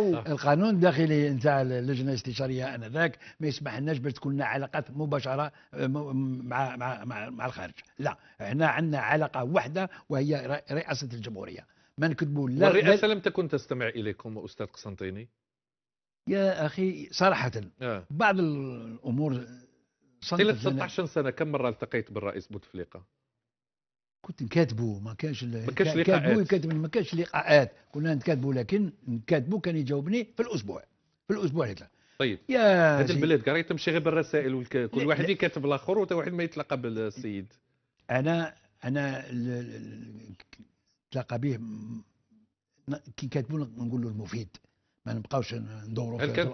القانون الداخلي نتاع اللجنه الاستشاريه انذاك ما يسمح لناش باش تكون علاقات مباشره آه، مع مع مع, مع الخارج لا احنا عندنا علاقه واحده وهي رئاسه الجمهوريه ما نكذبوا لا الرئاسه لم تكن تستمع اليكم استاذ قسنطيني يا اخي صراحه آه. بعض الامور خلال 13 سنه كم مره التقيت بالرئيس بوتفليقه كنت نكاتبو ما كانش ما كانش لقاءات ما كانش لقاءات كنا نكاتبو لكن نكاتبو كان يجاوبني في الاسبوع في الاسبوع هكذا طيب يا هذا البلاد كاع تمشي غير بالرسائل والك... كل واحد يكاتب الاخر وتا واحد ما يتلقى بالسيد انا انا نتلاقى به كي كاتبوا نقول له المفيد ما نبقاوش ندوروا هل كان